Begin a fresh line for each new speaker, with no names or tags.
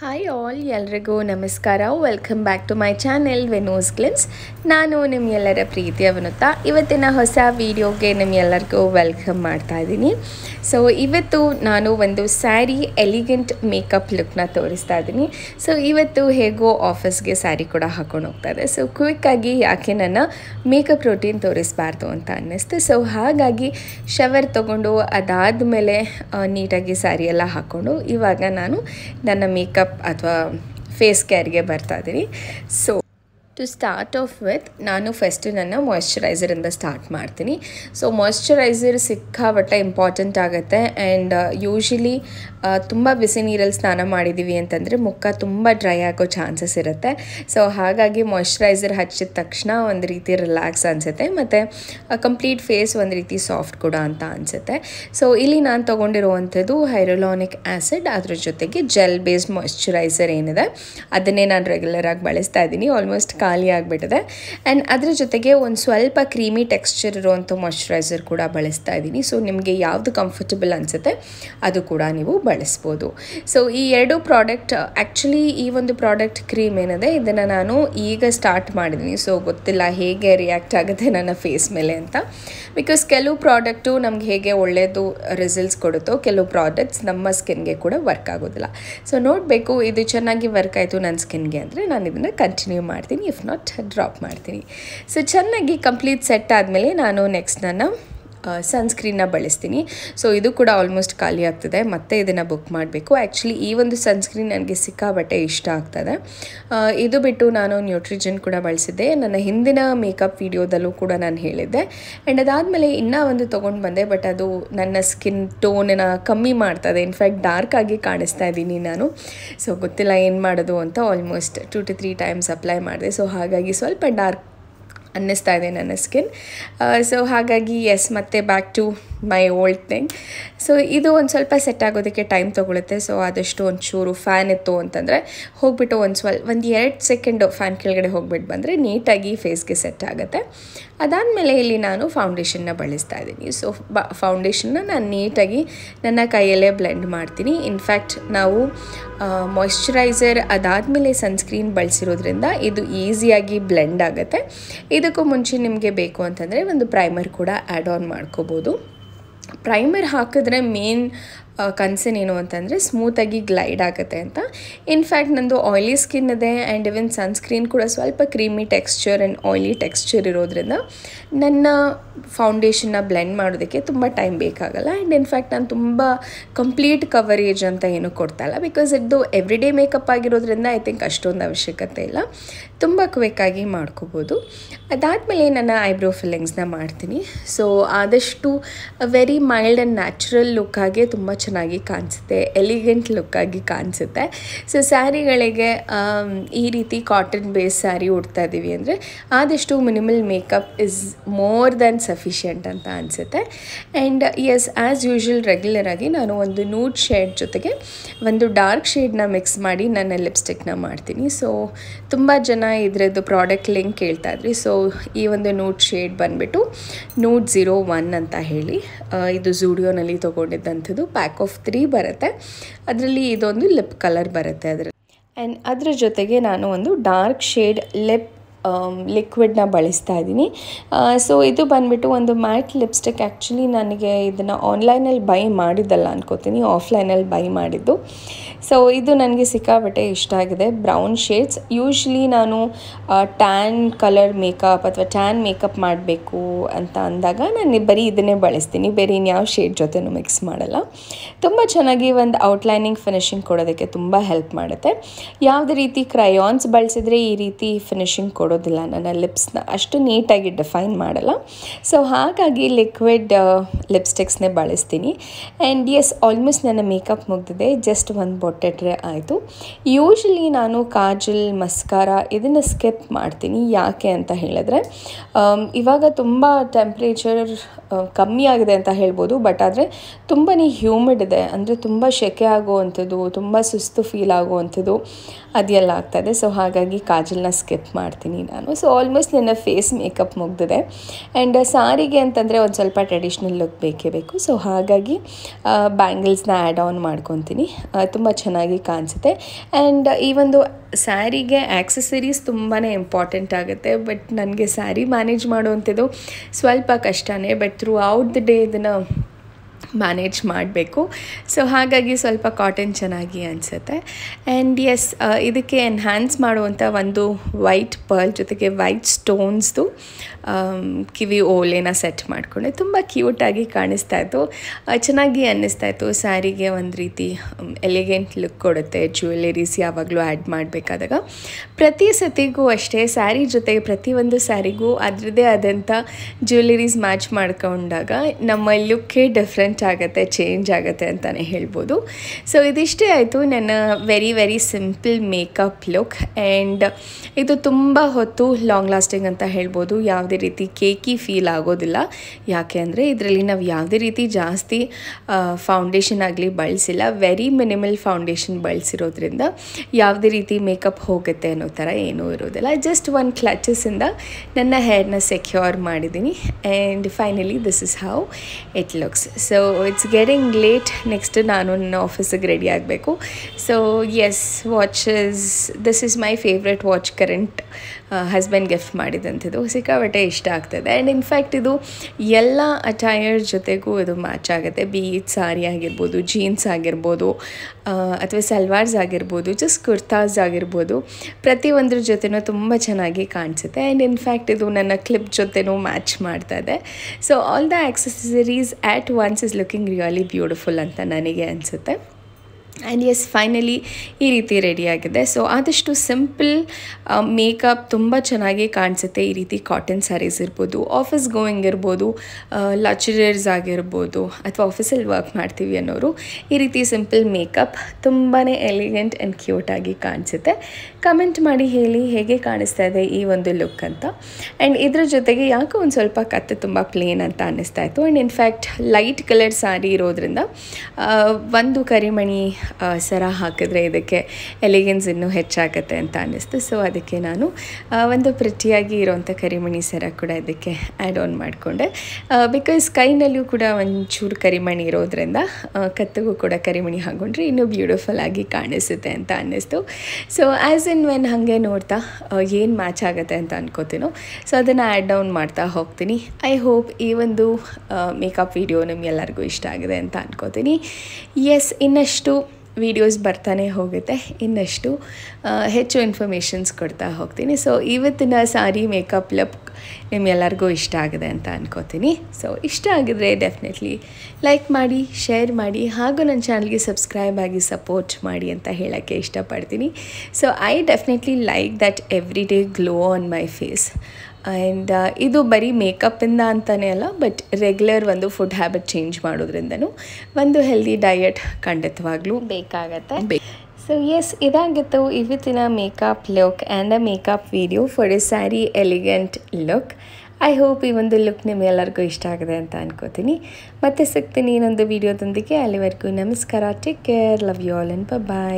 hi all ಎಲ್ರಿಗೂ ನಮಸ್ಕಾರ welcome back to my channel ವೆನೋಸ್ ಕ್ಲಿನ್ಸ್ ನಾನು ನಿಮ್ಮೆಲ್ಲರ ಪ್ರೀತಿಯ ಅವನುತ್ತಾ ಇವತ್ತಿನ ಹೊಸ ವೀಡಿಯೋಗೆ ನಿಮ್ಮೆಲ್ಲರಿಗೂ ವೆಲ್ಕಮ್ ಮಾಡ್ತಾ ಇದ್ದೀನಿ ಸೊ ಇವತ್ತು ನಾನು ಒಂದು ಸ್ಯಾರಿ ಎಲಿಗೆಂಟ್ ಮೇಕಪ್ ಲುಕ್ನ ತೋರಿಸ್ತಾ ಇದ್ದೀನಿ ಸೊ ಇವತ್ತು ಹೇಗೋ ಆಫೀಸ್ಗೆ ಸ್ಯಾರಿ ಕೂಡ ಹಾಕೊಂಡು ಹೋಗ್ತಾ ಇದೆ ಸೊ ಕ್ವಿಕ್ಕಾಗಿ ಯಾಕೆ ನನ್ನ ಮೇಕಪ್ ರೂಟೀನ್ ತೋರಿಸ್ಬಾರ್ದು ಅಂತ ಅನ್ನಿಸ್ತು ಸೊ ಹಾಗಾಗಿ ಶವರ್ ತೊಗೊಂಡು ಅದಾದ ಮೇಲೆ ನೀಟಾಗಿ ಸ್ಯಾರಿ ಎಲ್ಲ ಹಾಕ್ಕೊಂಡು ಇವಾಗ ನಾನು ನನ್ನ ಮೇಕಪ್ ಮೇಕಪ್ ಅಥವಾ ಫೇಸ್ ಕೇರ್ಗೆ ಬರ್ತಾ ಇದ್ದೀನಿ so to start off with ನಾನು ಫಸ್ಟು ನನ್ನ ಮಾಯಿಶ್ಚರೈಸರಿಂದ ಸ್ಟಾರ್ಟ್ ಮಾಡ್ತೀನಿ ಸೊ ಮಾಯಶ್ಚರೈಸರ್ ಸಿಕ್ಕಾಬಟ್ಟೆ ಇಂಪಾರ್ಟೆಂಟ್ ಆಗುತ್ತೆ ಆ್ಯಂಡ್ ಯೂಶಲಿ ತುಂಬ ಬಿಸಿ ನೀರಲ್ಲಿ ಸ್ನಾನ ಮಾಡಿದ್ದೀವಿ ಅಂತಂದರೆ ಮುಖ ತುಂಬ ಡ್ರೈ ಆಗೋ ಚಾನ್ಸಸ್ ಇರುತ್ತೆ ಸೊ ಹಾಗಾಗಿ ಮಾಯ್ಶ್ಚರೈಸರ್ ಹಚ್ಚಿದ ತಕ್ಷಣ ಒಂದು ರೀತಿ ರಿಲ್ಯಾಕ್ಸ್ ಅನಿಸುತ್ತೆ ಮತ್ತು ಕಂಪ್ಲೀಟ್ ಫೇಸ್ ಒಂದು ರೀತಿ ಸಾಫ್ಟ್ ಕೂಡ ಅಂತ ಅನಿಸುತ್ತೆ ಸೊ ಇಲ್ಲಿ ನಾನು ತೊಗೊಂಡಿರುವಂಥದ್ದು ಹೈರೋಲಾನಿಕ್ ಆ್ಯಸಿಡ್ ಅದ್ರ ಜೊತೆಗೆ ಜೆಲ್ ಬೇಸ್ಡ್ ಮಾಯ್ಶ್ಚರೈಸರ್ ಏನಿದೆ ಅದನ್ನೇ ನಾನು ರೆಗ್ಯುಲರಾಗಿ ಬಳಸ್ತಾ ಇದ್ದೀನಿ ಆಲ್ಮೋಸ್ಟ್ ಖಾಲಿ ಆಗಿಬಿಟ್ಟಿದೆ ಆ್ಯಂಡ್ ಅದ್ರ ಜೊತೆಗೆ ಒಂದು ಸ್ವಲ್ಪ ಕ್ರೀಮಿ ಟೆಕ್ಸ್ಚರ್ ಇರುವಂಥ ಮಾಯ್ಶ್ಚರೈಸರ್ ಕೂಡ ಬಳಸ್ತಾ ಇದ್ದೀನಿ ಸೊ ನಿಮಗೆ ಯಾವುದು ಕಂಫರ್ಟಬಲ್ ಅನಿಸುತ್ತೆ ಅದು ಕೂಡ ನೀವು ಬಳಸ್ಬೋದು ಸೊ ಈ ಎರಡು ಪ್ರಾಡಕ್ಟ್ ಆ್ಯಕ್ಚುಲಿ ಈ ಒಂದು ಪ್ರಾಡಕ್ಟ್ ಕ್ರೀಮ್ ಏನಿದೆ ಇದನ್ನು ನಾನು ಈಗ ಸ್ಟಾರ್ಟ್ ಮಾಡಿದ್ದೀನಿ ಸೊ ಗೊತ್ತಿಲ್ಲ ಹೇಗೆ ರಿಯಾಕ್ಟ್ ಆಗುತ್ತೆ ನನ್ನ ಫೇಸ್ ಮೇಲೆ ಅಂತ ಬಿಕಾಸ್ ಕೆಲವು ಪ್ರಾಡಕ್ಟು ನಮ್ಗೆ ಹೇಗೆ ಒಳ್ಳೆಯದು ರಿಸಲ್ಟ್ಸ್ ಕೊಡುತ್ತೋ ಕೆಲವು ಪ್ರಾಡಕ್ಟ್ಸ್ ನಮ್ಮ ಸ್ಕಿನ್ಗೆ ಕೂಡ ವರ್ಕ್ ಆಗೋದಿಲ್ಲ ಸೊ ನೋಡಬೇಕು ಇದು ಚೆನ್ನಾಗಿ ವರ್ಕ್ ಆಯಿತು ನನ್ನ ಸ್ಕಿನ್ಗೆ ಅಂದರೆ ನಾನು ಇದನ್ನು ಕಂಟಿನ್ಯೂ ಮಾಡ್ತೀನಿ ಇಫ್ ನಾಟ್ ಡ್ರಾಪ್ ಮಾಡ್ತೀನಿ ಸೊ ಚೆನ್ನಾಗಿ ಕಂಪ್ಲೀಟ್ ಸೆಟ್ ಆದಮೇಲೆ ನಾನು ನೆಕ್ಸ್ಟ್ ನನ್ನ ಸನ್ಸ್ಕ್ರೀನ್ನ ಬಳಸ್ತೀನಿ ಸೊ ಇದು ಕೂಡ ಆಲ್ಮೋಸ್ಟ್ ಖಾಲಿ ಆಗ್ತದೆ ಮತ್ತೆ ಇದನ್ನು ಬುಕ್ ಮಾಡಬೇಕು ಆ್ಯಕ್ಚುಲಿ ಈ ಒಂದು ಸನ್ಸ್ಕ್ರೀನ್ ನನಗೆ ಸಿಕ್ಕಾಬಟ್ಟೆ ಇಷ್ಟ ಆಗ್ತದೆ ಇದು ಬಿಟ್ಟು ನಾನು ನ್ಯೂಟ್ರಿಜನ್ ಕೂಡ ಬಳಸಿದ್ದೆ ನನ್ನ ಹಿಂದಿನ ಮೇಕಪ್ ವಿಡಿಯೋದಲ್ಲೂ ಕೂಡ ನಾನು ಹೇಳಿದ್ದೆ ಆ್ಯಂಡ್ ಅದಾದಮೇಲೆ ಇನ್ನೂ ಒಂದು ತೊಗೊಂಡು ಬಂದೆ ಬಟ್ ಅದು ನನ್ನ ಸ್ಕಿನ್ ಟೋನನ್ನು ಕಮ್ಮಿ ಮಾಡ್ತದೆ ಇನ್ಫ್ಯಾಕ್ಟ್ ಡಾರ್ಕ್ ಆಗಿ ಕಾಣಿಸ್ತಾ ಇದ್ದೀನಿ ನಾನು ಸೊ ಗೊತ್ತಿಲ್ಲ ಏನು ಮಾಡೋದು ಅಂತ almost two two three times apply ಮಾಡಿದೆ ಸೊ ಹಾಗಾಗಿ ಸ್ವಲ್ಪ ಡಾರ್ಕ್ ಅನ್ನಿಸ್ತಾ ಇದೆ ನನ್ನ ಸ್ಕಿನ್ ಸೊ uh, ಹಾಗಾಗಿ ಎಸ್ ಮತ್ತೆ back to my old thing so ಇದು ಒಂದು ಸ್ವಲ್ಪ ಸೆಟ್ ಆಗೋದಕ್ಕೆ ಟೈಮ್ ತೊಗೊಳುತ್ತೆ ಸೊ ಆದಷ್ಟು ಒಂಚೂರು ಫ್ಯಾನ್ ಇತ್ತು ಅಂತಂದರೆ ಹೋಗ್ಬಿಟ್ಟು ಒಂದು ಸ್ವಲ್ಪ ಒಂದು ಎರಡು ಸೆಕೆಂಡು ಫ್ಯಾನ್ ಕೆಳಗಡೆ ಹೋಗ್ಬಿಟ್ಟು ಬಂದರೆ ನೀಟಾಗಿ ಫೇಸ್ಗೆ ಸೆಟ್ ಆಗುತ್ತೆ ಅದಾದಮೇಲೆ ಇಲ್ಲಿ ನಾನು ಫೌಂಡೇಶನ್ನ ಬಳಸ್ತಾ ಇದ್ದೀನಿ ಸೊ ಬ ಫೌಂಡೇಶನ್ನ ನಾನು ನೀಟಾಗಿ ನನ್ನ ಕೈಯಲ್ಲೇ ಬ್ಲೆಂಡ್ ಮಾಡ್ತೀನಿ ಇನ್ಫ್ಯಾಕ್ಟ್ ನಾವು ಮಾಯಿಶ್ಚರೈಸರ್ ಅದಾದಮೇಲೆ ಸನ್ಸ್ಕ್ರೀನ್ ಬಳಸಿರೋದ್ರಿಂದ ಇದು ಈಸಿಯಾಗಿ ಬ್ಲೆಂಡ್ ಆಗುತ್ತೆ ಇದಕ್ಕೂ ಮುಂಚೆ ನಿಮಗೆ ಬೇಕು ಅಂತಂದರೆ ಒಂದು ಪ್ರೈಮರ್ ಕೂಡ ಆ್ಯಡ್ ಆನ್ ಮಾಡ್ಕೋಬೋದು ಪ್ರೈಮರಿ ಹಾಕಿದ್ರೆ ಮೇನ್ ಕನಸಿನೇನು ಅಂತಂದರೆ ಸ್ಮೂತಾಗಿ ಗ್ಲೈಡ್ ಆಗುತ್ತೆ ಅಂತ ಇನ್ಫ್ಯಾಕ್ಟ್ ನಂದು ಆಯ್ಲಿ ಸ್ಕಿನ್ ಇದೆ ಆ್ಯಂಡ್ ಇವನ್ ಸನ್ಸ್ಕ್ರೀನ್ ಕೂಡ ಸ್ವಲ್ಪ creamy texture and oily texture ಇರೋದ್ರಿಂದ ನನ್ನ ಫೌಂಡೇಶನ್ನ ಬ್ಲೆಂಡ್ ಮಾಡೋದಕ್ಕೆ ತುಂಬ ಟೈಮ್ ಬೇಕಾಗಲ್ಲ ಆ್ಯಂಡ್ ಇನ್ಫ್ಯಾಕ್ಟ್ ನಾನು ತುಂಬ ಕಂಪ್ಲೀಟ್ ಕವರೇಜ್ ಅಂತ ಏನು ಇಲ್ಲ ಬಿಕಾಸ್ ಇದು ಎವ್ರಿ ಡೇ ಮೇಕಪ್ ಆಗಿರೋದ್ರಿಂದ ಐ ಥಿಂಕ್ ಅಷ್ಟೊಂದು ಅವಶ್ಯಕತೆ ಇಲ್ಲ ತುಂಬ ಕ್ವಿಕ್ಕಾಗಿ ಮಾಡ್ಕೋಬೋದು ಅದಾದಮೇಲೆ ನನ್ನ ಐಬ್ರೋ ಫಿಲ್ಲಿಂಗ್ಸ್ನ ಮಾಡ್ತೀನಿ ಸೊ ಆದಷ್ಟು ವೆರಿ ಮೈಲ್ಡ್ ಆ್ಯಂಡ್ ನ್ಯಾಚುರಲ್ ಲುಕ್ಕಾಗೆ ತುಂಬ ಚೆನ್ನಾಗಿ ಕಾಣಿಸುತ್ತೆ ಎಲಿಗೆಂಟ್ ಲುಕ್ಕಾಗಿ ಕಾಣಿಸುತ್ತೆ ಸೊ ಸ್ಯಾರಿಗಳಿಗೆ ಈ ರೀತಿ ಕಾಟನ್ ಬೇಸ್ ಸ್ಯಾರಿ ಉಡ್ತಾ ಇದ್ದೀವಿ ಅಂದರೆ ಆದಷ್ಟು minimal makeup is more than sufficient ಅಂತ ಅನಿಸುತ್ತೆ ಆ್ಯಂಡ್ ಎಸ್ ಆ್ಯಸ್ ಯೂಶ್ವಲ್ ಆಗಿ ನಾನು ಒಂದು ನೂಡ್ ಶೇಡ್ ಜೊತೆಗೆ ಒಂದು ಡಾರ್ಕ್ ಶೇಡ್ನ ಮಿಕ್ಸ್ ಮಾಡಿ ನನ್ನ ಲಿಪ್ಸ್ಟಿಕ್ನ ಮಾಡ್ತೀನಿ ಸೊ ತುಂಬ ಜನ ಇದರದ್ದು ಪ್ರಾಡಕ್ಟ್ ಲಿಂಕ್ ಕೇಳ್ತಾ ಇದ್ರಿ ಸೊ ಈ ಒಂದು ನೂಟ್ ಶೇಡ್ ಬಂದುಬಿಟ್ಟು ನೂಟ್ ಜೀರೋ ಒನ್ ಅಂತ ಹೇಳಿ ಇದು ಜೂಡಿಯೋನಲ್ಲಿ ತೊಗೊಂಡಿದ್ದಂಥದ್ದು ಪ್ಯಾಕ್ ಪ್ಯಾಕ್ ಆಫ್ ತ್ರೀ ಬರುತ್ತೆ ಅದರಲ್ಲಿ ಇದೊಂದು ಲಿಪ್ ಕಲರ್ ಬರುತ್ತೆ ಅದರಲ್ಲಿ ಆ್ಯಂಡ್ ಅದರ ಜೊತೆಗೆ ನಾನು ಒಂದು ಡಾರ್ಕ್ ಶೇಡ್ ಲಿಪ್ ಲಿಕ್ವಿಡ್ನ um, ಬಳಸ್ತಾ ಇದ್ದೀನಿ ಸೊ ಇದು ಬಂದುಬಿಟ್ಟು ಒಂದು ಮ್ಯಾಟ್ ಲಿಪ್ಸ್ಟಿಕ್ ಆ್ಯಕ್ಚುಲಿ ನನಗೆ ಇದನ್ನು ಆನ್ಲೈನಲ್ಲಿ ಬೈ ಮಾಡಿದ್ದಲ್ಲ ಅನ್ಕೋತೀನಿ ಆಫ್ಲೈನಲ್ಲಿ ಬೈ ಮಾಡಿದ್ದು ಸೊ ಇದು ನನಗೆ ಸಿಕ್ಕಾಬಟ್ಟೆ ಇಷ್ಟ ಆಗಿದೆ ಬ್ರೌನ್ ಶೇಡ್ಸ್ ಯೂಶ್ವಲಿ ನಾನು ಟ್ಯಾನ್ ಕಲರ್ ಮೇಕಪ್ ಅಥವಾ ಟ್ಯಾನ್ ಮೇಕಪ್ ಮಾಡಬೇಕು ಅಂತ ಅಂದಾಗ ನಾನು ಬರೀ ಇದನ್ನೇ ಬಳಸ್ತೀನಿ ಬೇರೆ ಇನ್ಯಾವ ಶೇಡ್ ಜೊತೆನೂ ಮಿಕ್ಸ್ ಮಾಡಲ್ಲ ತುಂಬ ಚೆನ್ನಾಗಿ ಒಂದು ಔಟ್ಲೈನಿಂಗ್ ಫಿನಿಷಿಂಗ್ ಕೊಡೋದಕ್ಕೆ ತುಂಬ ಹೆಲ್ಪ್ ಮಾಡುತ್ತೆ ಯಾವುದೇ ರೀತಿ ಕ್ರಯಾನ್ಸ್ ಬಳಸಿದ್ರೆ ಈ ರೀತಿ ಫಿನಿಷಿಂಗ್ ಕೊಡೋದು ಮಾಡೋದಿಲ್ಲ ನನ್ನ ಲಿಪ್ಸ್ನ ಅಷ್ಟು ನೀಟಾಗಿ ಡಿಫೈನ್ ಮಾಡಲ್ಲ ಸೊ ಹಾಗಾಗಿ ಲಿಕ್ವಿಡ್ ಲಿಪ್ಸ್ಟಿಕ್ಸ್ನೇ ಬಳಸ್ತೀನಿ ಆ್ಯಂಡ್ ಎಸ್ ಆಲ್ಮೋಸ್ಟ್ ನನ್ನ ಮೇಕಪ್ ಮುಗ್ದಿದೆ ಜಸ್ಟ್ ಒಂದು ಬೊಟ್ಟೆಟ್ರೆ ಆಯಿತು ಯೂಶ್ವಲಿ ನಾನು ಕಾಜಲ್ ಮಸ್ಕಾರ ಇದನ್ನು ಸ್ಕಿಪ್ ಮಾಡ್ತೀನಿ ಯಾಕೆ ಅಂತ ಹೇಳಿದ್ರೆ ಇವಾಗ ತುಂಬ ಟೆಂಪ್ರೇಚರ್ ಕಮ್ಮಿ ಆಗಿದೆ ಅಂತ ಹೇಳ್ಬೋದು ಬಟ್ ಆದರೆ ತುಂಬಾ ಹ್ಯೂಮಿಡ್ ಇದೆ ಅಂದರೆ ತುಂಬ ಶೆಕೆ ಆಗುವಂಥದ್ದು ತುಂಬ ಸುಸ್ತು ಫೀಲ್ ಆಗುವಂಥದ್ದು ಅದೆಲ್ಲ ಆಗ್ತದೆ ಸೊ ಹಾಗಾಗಿ ಕಾಜಲ್ನ ಸ್ಕಿಪ್ ಮಾಡ್ತೀನಿ ಬಂದಿದ್ದೀನಿ ನಾನು ಸೊ ಆಲ್ಮೋಸ್ಟ್ ನನ್ನ ಫೇಸ್ ಮೇಕಪ್ ಮುಗ್ದಿದೆ ಆ್ಯಂಡ್ ಸಾರಿಗೆ uh, ಅಂತಂದರೆ ಒಂದು ಸ್ವಲ್ಪ ಟ್ರೆಡಿಷ್ನಲ್ ಲುಕ್ ಬೇಕೇ ಬೇಕು ಸೊ ಹಾಗಾಗಿ ಬ್ಯಾಂಗಲ್ಸ್ನ ಆ್ಯಡ್ ಆನ್ ಮಾಡ್ಕೊತೀನಿ ತುಂಬ ಚೆನ್ನಾಗಿ ಕಾಣಿಸುತ್ತೆ ಆ್ಯಂಡ್ uh, ಈ ಒಂದು ಸ್ಯಾರಿಗೆ ಆ್ಯಕ್ಸಸರೀಸ್ ತುಂಬಾ ಇಂಪಾರ್ಟೆಂಟ್ ಆಗುತ್ತೆ ಬಟ್ ನನಗೆ ಸ್ಯಾರಿ ಮ್ಯಾನೇಜ್ ಮಾಡುವಂಥದ್ದು ಸ್ವಲ್ಪ ಕಷ್ಟನೇ but throughout the day ಇದನ್ನು ಮ್ಯಾನೇಜ್ ಮಾಡಬೇಕು ಸೊ ಹಾಗಾಗಿ ಸ್ವಲ್ಪ ಕಾಟನ್ ಚೆನ್ನಾಗಿ ಅನಿಸುತ್ತೆ ಆ್ಯಂಡ್ ಎಸ್ uh, ಇದಕ್ಕೆ ಎನ್ಹ್ಯಾನ್ಸ್ ಮಾಡುವಂಥ ಒಂದು ವೈಟ್ ಪರ್ಲ್ ಜೊತೆಗೆ ವೈಟ್ ಸ್ಟೋನ್ಸ್ದು um, ಕಿವಿ ಓಲೆನ ಸೆಟ್ ಮಾಡಿಕೊಂಡೆ ತುಂಬ ಕ್ಯೂಟಾಗಿ ಕಾಣಿಸ್ತಾ ಇತ್ತು uh, ಚೆನ್ನಾಗಿ ಅನ್ನಿಸ್ತಾ ಇತ್ತು ಸ್ಯಾರಿಗೆ ಒಂದು ರೀತಿ ಎಲಿಗೆಂಟ್ um, ಲುಕ್ ಕೊಡುತ್ತೆ ಜ್ಯುವೆಲರೀಸ್ ಯಾವಾಗಲೂ ಆ್ಯಡ್ ಮಾಡಬೇಕಾದಾಗ ಪ್ರತಿ ಸತಿಗೂ ಅಷ್ಟೇ ಸ್ಯಾರಿ ಜೊತೆಗೆ ಪ್ರತಿಯೊಂದು ಸ್ಯಾರಿಗೂ ಅದರದೇ ಆದಂಥ ಜ್ಯುವೆಲರೀಸ್ ಮ್ಯಾಚ್ ಮಾಡ್ಕೊಂಡಾಗ ನಮ್ಮ ಲುಕ್ಕೇ ಡಿಫ್ರೆಂಟ್ ಆಗುತ್ತೆ ಚೇಂಜ್ ಆಗುತ್ತೆ ಅಂತಲೇ ಹೇಳ್ಬೋದು ಸೊ ಇದಿಷ್ಟೇ ಆಯಿತು ನನ್ನ very very simple makeup look and ಇದು ತುಂಬ ಹೊತ್ತು ಲಾಂಗ್ ಲಾಸ್ಟಿಂಗ್ ಅಂತ ಹೇಳ್ಬೋದು ಯಾವುದೇ ರೀತಿ ಕೇಕಿ ಫೀಲ್ ಆಗೋದಿಲ್ಲ ಯಾಕೆ ಅಂದರೆ ಇದರಲ್ಲಿ ನಾವು ಯಾವುದೇ ರೀತಿ ಜಾಸ್ತಿ ಫೌಂಡೇಶನ್ ಆಗಲಿ ಬಳಸಿಲ್ಲ ವೆರಿ ಮಿನಿಮಲ್ ಫೌಂಡೇಶನ್ ಬಳಸಿರೋದ್ರಿಂದ ಯಾವುದೇ ರೀತಿ ಮೇಕಪ್ ಹೋಗುತ್ತೆ ಅನ್ನೋ ಥರ ಏನೂ ಇರೋದಿಲ್ಲ ಜಸ್ಟ್ ಒನ್ ಕ್ಲಚಸ್ಸಿಂದ ನನ್ನ ಹೇರ್ನ ಸೆಕ್ಯೂರ್ ಮಾಡಿದ್ದೀನಿ and finally this is how it looks so it's getting late next ನಾನು ನನ್ನ ಆಫೀಸಿಗೆ ರೆಡಿ ಆಗಬೇಕು so yes watches this is my favourite watch current husband gift ಮಾಡಿದಂಥದ್ದು ಸಿಕ್ಕಾಬಟ್ಟೆ ಇಷ್ಟ ಆಗ್ತದೆ ಆ್ಯಂಡ್ ಇನ್ಫ್ಯಾಕ್ಟ್ ಇದು ಎಲ್ಲ ಅಟೈರ್ ಜೊತೆಗೂ ಇದು ಮ್ಯಾಚ್ ಆಗುತ್ತೆ ಬೀಚ್ ಸಾರಿ ಆಗಿರ್ಬೋದು ಜೀನ್ಸ್ ಆಗಿರ್ಬೋದು ಅಥವಾ ಸಲ್ವಾರ್ಸ್ ಆಗಿರ್ಬೋದು ಜಸ್ಟ್ ಕುರ್ತಾಸ್ ಆಗಿರ್ಬೋದು ಪ್ರತಿಯೊಂದ್ರ ಜೊತೆನೂ ತುಂಬ ಚೆನ್ನಾಗಿ ಕಾಣಿಸುತ್ತೆ ಆ್ಯಂಡ್ ಇನ್ಫ್ಯಾಕ್ಟ್ ಇದು ನನ್ನ ಕ್ಲಿಪ್ ಜೊತೆನೂ ಮ್ಯಾಚ್ ಮಾಡ್ತಾ ಇದೆ so all the accessories at once is looking really beautiful ಅಂತ ನನಗೆ ಅನಿಸುತ್ತೆ ಆ್ಯಂಡ್ ಎಸ್ ಫೈನಲಿ ಈ ರೀತಿ ರೆಡಿಯಾಗಿದೆ ಸೊ ಆದಷ್ಟು ಸಿಂಪಲ್ ಮೇಕಪ್ ತುಂಬ ಚೆನ್ನಾಗಿ ಕಾಣಿಸುತ್ತೆ ಈ ರೀತಿ ಕಾಟನ್ ಸ್ಯಾರೀಸ್ ಇರ್ಬೋದು ಆಫೀಸ್ ಗೋಯಿಂಗ್ ಇರ್ಬೋದು ಲಚರರ್ಸ್ ಆಗಿರ್ಬೋದು ಅಥವಾ ಆಫೀಸಲ್ಲಿ ವರ್ಕ್ ಮಾಡ್ತೀವಿ ಅನ್ನೋರು ಈ ರೀತಿ ಸಿಂಪಲ್ ಮೇಕಪ್ ತುಂಬಾ ಎಲಿಗೆಂಟ್ ಆ್ಯಂಡ್ ಕ್ಯೂಟಾಗಿ ಕಾಣಿಸುತ್ತೆ ಕಮೆಂಟ್ ಮಾಡಿ ಹೇಳಿ ಹೇಗೆ ಕಾಣಿಸ್ತಾ ಇದೆ ಈ ಒಂದು ಲುಕ್ ಅಂತ ಆ್ಯಂಡ್ ಇದ್ರ ಜೊತೆಗೆ ಯಾಕೋ ಒಂದು ಸ್ವಲ್ಪ ಕತ್ತೆ ತುಂಬ ಪ್ಲೇನ್ ಅಂತ ಅನ್ನಿಸ್ತಾ ಇತ್ತು and in fact light colour sari ಇರೋದ್ರಿಂದ ಒಂದು ಕರಿಮಣಿ ಸರ ಹಾಕಿದ್ರೆ ಇದಕ್ಕೆ ಎಲಿಗೆನ್ಸ್ ಇನ್ನೂ ಹೆಚ್ಚಾಗುತ್ತೆ ಅಂತ ಅನ್ನಿಸ್ತು ಸೊ ಅದಕ್ಕೆ ನಾನು ಒಂದು ಪ್ರತಿಯಾಗಿ ಇರೋವಂಥ ಕರಿಮಣಿ ಸರ ಕೂಡ ಇದಕ್ಕೆ ಆ್ಯಡ್ ಆನ್ ಮಾಡಿಕೊಂಡೆ ಬಿಕಾಸ್ ಕೈನಲ್ಲೂ ಕೂಡ ಒಂಚೂರು ಕರಿಮಣಿ ಇರೋದ್ರಿಂದ ಕತ್ತಿಗೂ ಕೂಡ ಕರಿಮಣಿ ಹಾಕೊಂಡ್ರೆ ಇನ್ನೂ ಬ್ಯೂಟಿಫುಲ್ ಆಗಿ ಕಾಣಿಸುತ್ತೆ ಅಂತ ಅನ್ನಿಸ್ತು ಸೊ ಆ್ಯಸ್ ಇನ್ ವೆನ್ ಹಾಗೆ ನೋಡ್ತಾ ಏನು ಮ್ಯಾಚ್ ಆಗುತ್ತೆ ಅಂತ ಅನ್ಕೋತೀನೋ ಸೊ ಅದನ್ನು ಆ್ಯಡ್ ಡೌನ್ ಮಾಡ್ತಾ ಹೋಗ್ತೀನಿ ಐ ಹೋಪ್ ಈ ಒಂದು ಮೇಕಪ್ ವಿಡಿಯೋ ನಿಮ್ಗೆಲ್ಲರಿಗೂ ಇಷ್ಟ ಆಗಿದೆ ಅಂತ ಅನ್ಕೋತೀನಿ ಎಸ್ ಇನ್ನಷ್ಟು ವಿಡಿಯೋಸ್ ಬರ್ತಾನೆ ಹೋಗುತ್ತೆ ಇನ್ನಷ್ಟು ಹೆಚ್ಚು ಇನ್ಫಾರ್ಮೇಷನ್ಸ್ ಕೊಡ್ತಾ ಹೋಗ್ತೀನಿ ಸೊ ಇವತ್ತಿನ ಸಾರಿ ಮೇಕಪ್ ಲುಕ್ ನಿಮ್ಮೆಲ್ಲರಿಗೂ ಇಷ್ಟ ಆಗಿದೆ ಅಂತ ಅನ್ಕೋತೀನಿ ಸೊ ಇಷ್ಟ ಆಗಿದ್ರೆ ಡೆಫಿನೆಟ್ಲಿ ಲೈಕ್ ಮಾಡಿ ಶೇರ್ ಮಾಡಿ ಹಾಗೂ ನನ್ನ ಚಾನಲ್ಗೆ ಸಬ್ಸ್ಕ್ರೈಬ್ ಆಗಿ ಸಪೋರ್ಟ್ ಮಾಡಿ ಅಂತ ಹೇಳೋಕ್ಕೆ ಇಷ್ಟಪಡ್ತೀನಿ so I definitely like that every day glow on my face and uh, ಇದು ಬರೀ ಮೇಕಪ್ಪಿಂದ ಅಂತಲೇ ಅಲ್ಲ ಬಟ್ ರೆಗ್ಯುಲರ್ ಒಂದು ಫುಡ್ ಹ್ಯಾಬಿಟ್ ಚೇಂಜ್ ಮಾಡೋದ್ರಿಂದನೂ ಒಂದು ಹೆಲ್ದಿ ಡಯಟ್ ಖಂಡಿತವಾಗ್ಲೂ ಬೇಕಾಗತ್ತೆ ಸೊ ಎಸ್ ಇದಾಗಿತ್ತು ಇವತ್ತಿನ makeup look and a makeup video for a sari elegant look I hope ಈ ಒಂದು ಲುಕ್ ನಿಮ್ಮೆಲ್ಲರಿಗೂ ಇಷ್ಟ ಆಗಿದೆ ಅಂತ ಅನ್ಕೋತೀನಿ ಮತ್ತೆ ಸಿಗ್ತೀನಿ ಇನ್ನೊಂದು ವೀಡಿಯೋದೊಂದಿಗೆ ಅಲ್ಲಿವರೆಗೂ ನಮಸ್ಕಾರ take care love you all and bye